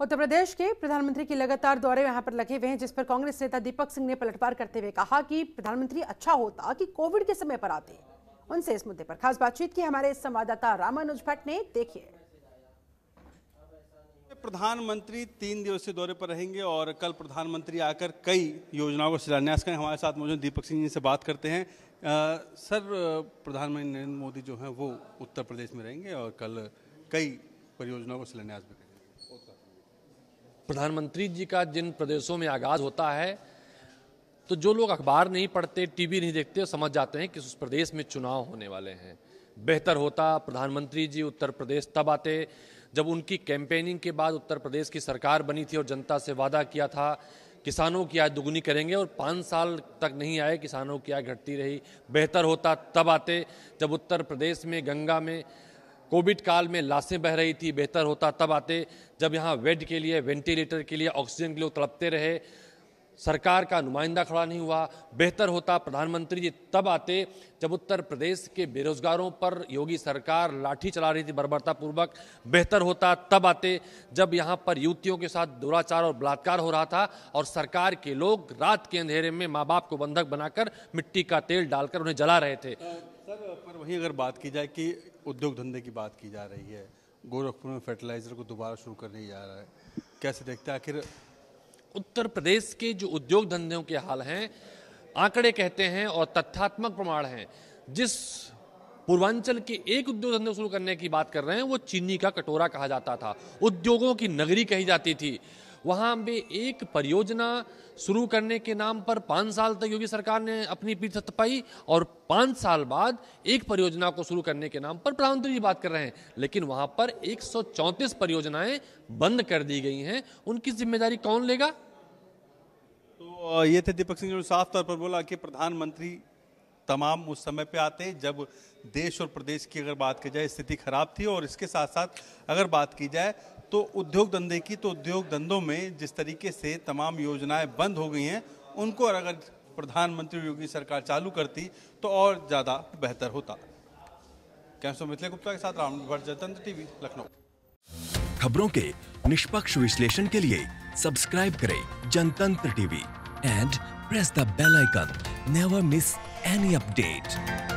उत्तर प्रदेश के प्रधानमंत्री के लगातार दौरे यहां पर लगे हुए हैं जिस पर कांग्रेस नेता दीपक सिंह ने पलटवार करते हुए कहा कि प्रधानमंत्री अच्छा होता कि कोविड के समय पर आते उनसे इस मुद्दे पर खास बातचीत की हमारे संवाददाता रामानुज भट्ट ने देखिए प्रधानमंत्री तीन दिवसीय दौरे पर रहेंगे और कल प्रधानमंत्री आकर कई योजनाओं का शिलान्यास करें हमारे साथ मौजूद दीपक सिंह जी से बात करते हैं आ, सर प्रधानमंत्री नरेंद्र मोदी जो हैं वो उत्तर प्रदेश में रहेंगे और कल कई परियोजनाओं का शिलान्यास भी करेंगे प्रधानमंत्री जी का जिन प्रदेशों में आगाज़ होता है तो जो लोग अखबार नहीं पढ़ते टीवी नहीं देखते समझ जाते हैं कि उस प्रदेश में चुनाव होने वाले हैं बेहतर होता प्रधानमंत्री जी उत्तर प्रदेश तब आते जब उनकी कैंपेनिंग के बाद उत्तर प्रदेश की सरकार बनी थी और जनता से वादा किया था किसानों की आय दुगुनी करेंगे और पाँच साल तक नहीं आए किसानों की आय घटती रही बेहतर होता तब आते जब उत्तर प्रदेश में गंगा में कोविड काल में लाशें बह रही थी बेहतर होता तब आते जब यहाँ बेड के लिए वेंटिलेटर के लिए ऑक्सीजन के लिए तड़पते रहे सरकार का नुमाइंदा खड़ा नहीं हुआ बेहतर होता प्रधानमंत्री जी तब आते जब उत्तर प्रदेश के बेरोजगारों पर योगी सरकार लाठी चला रही थी बर्बरतापूर्वक बेहतर होता तब आते जब यहाँ पर युवतियों के साथ दुराचार और बलात्कार हो रहा था और सरकार के लोग रात के अंधेरे में माँ बाप को बंधक बनाकर मिट्टी का तेल डालकर उन्हें जला रहे थे सर पर वही अगर बात की जाए कि उद्योग धंधे की बात की जा रही है गोरखपुर में फर्टिलाइज़र को दोबारा शुरू करने जा रहा है कैसे देखते हैं आखिर उत्तर प्रदेश के जो उद्योग धंधों के हाल हैं आंकड़े कहते हैं और तथ्यात्मक प्रमाण हैं जिस पूर्वांचल के एक उद्योग धंधे शुरू करने की बात कर रहे हैं वो चीनी का कटोरा कहा जाता था उद्योगों की नगरी कही जाती थी वहाँ भी एक परियोजना शुरू करने के नाम पर पाँच साल तक योगी सरकार ने अपनी पीठ थपाई और पाँच साल बाद एक परियोजना को शुरू करने के नाम पर प्रधानमंत्री जी बात कर रहे हैं लेकिन वहाँ पर एक परियोजनाएं बंद कर दी गई हैं उनकी जिम्मेदारी कौन लेगा तो ये थे दीपक सिंह ने साफ तौर पर बोला कि प्रधानमंत्री तमाम उस समय पे आते हैं जब देश और प्रदेश की अगर बात की जाए स्थिति खराब थी और इसके साथ साथ अगर बात की जाए तो उद्योग धंधे की तो उद्योग धंधों में जिस तरीके से तमाम योजनाएं बंद हो गई हैं उनको अगर प्रधानमंत्री योगी सरकार चालू करती तो और ज़्यादा बेहतर होता कैंसो मिथिले गुप्ता के साथ राम जयतंत्र टीवी लखनऊ खबरों के निष्पक्ष विश्लेषण के लिए सब्सक्राइब करें Jantantra TV and press the bell icon never miss any update